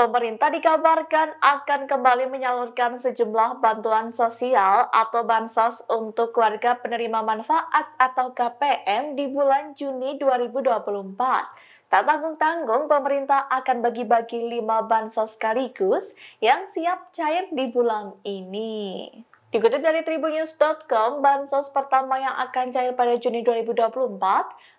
Pemerintah dikabarkan akan kembali menyalurkan sejumlah bantuan sosial atau bansos untuk warga penerima manfaat atau KPM di bulan Juni 2024. Tak tanggung-tanggung, pemerintah akan bagi-bagi 5 bansos sekaligus yang siap cair di bulan ini. Dikutip dari tribunews.com, bansos pertama yang akan cair pada Juni 2024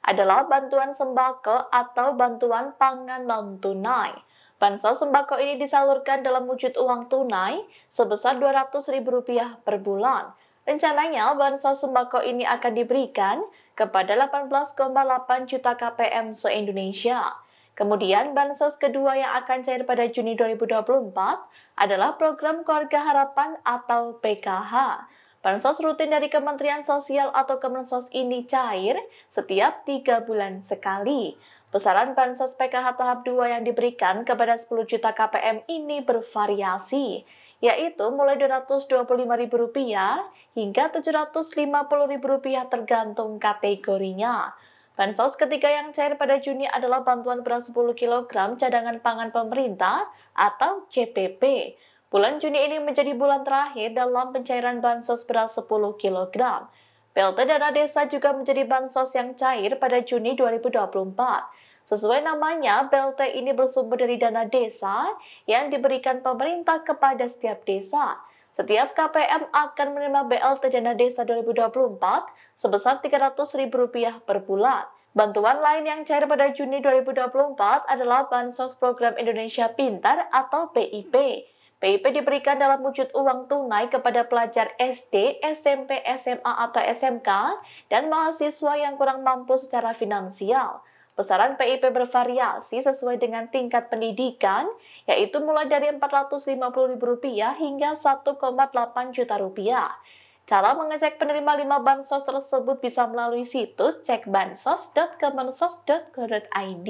adalah bantuan sembako atau bantuan pangan non-tunai. Bansos sembako ini disalurkan dalam wujud uang tunai sebesar Rp200.000 per bulan. Rencananya, bansos sembako ini akan diberikan kepada 18,8 juta KPM se-Indonesia. Kemudian, bansos kedua yang akan cair pada Juni 2024 adalah Program Keluarga Harapan atau PKH. Bansos rutin dari Kementerian Sosial atau Kemensos ini cair setiap tiga bulan sekali. Besaran bansos PKH tahap 2 yang diberikan kepada 10 juta KPM ini bervariasi, yaitu mulai Rp225.000 hingga Rp750.000 tergantung kategorinya. Bansos ketiga yang cair pada Juni adalah bantuan beras 10 kg cadangan pangan pemerintah atau CPP. Bulan Juni ini menjadi bulan terakhir dalam pencairan bansos beras 10 kg. PLT Dana Desa juga menjadi bansos yang cair pada Juni 2024. Sesuai namanya, PLT ini bersumber dari dana desa yang diberikan pemerintah kepada setiap desa. Setiap KPM akan menerima BLT Dana Desa 2024 sebesar Rp300.000 per bulan. Bantuan lain yang cair pada Juni 2024 adalah Bansos Program Indonesia Pintar atau PIP PIP diberikan dalam wujud uang tunai kepada pelajar SD, SMP, SMA, atau SMK, dan mahasiswa yang kurang mampu secara finansial. Besaran PIP bervariasi sesuai dengan tingkat pendidikan, yaitu mulai dari Rp450.000 hingga 1,8 juta rupiah. Cara mengecek penerima lima bansos tersebut bisa melalui situs cekbansos.kemensos.go.id.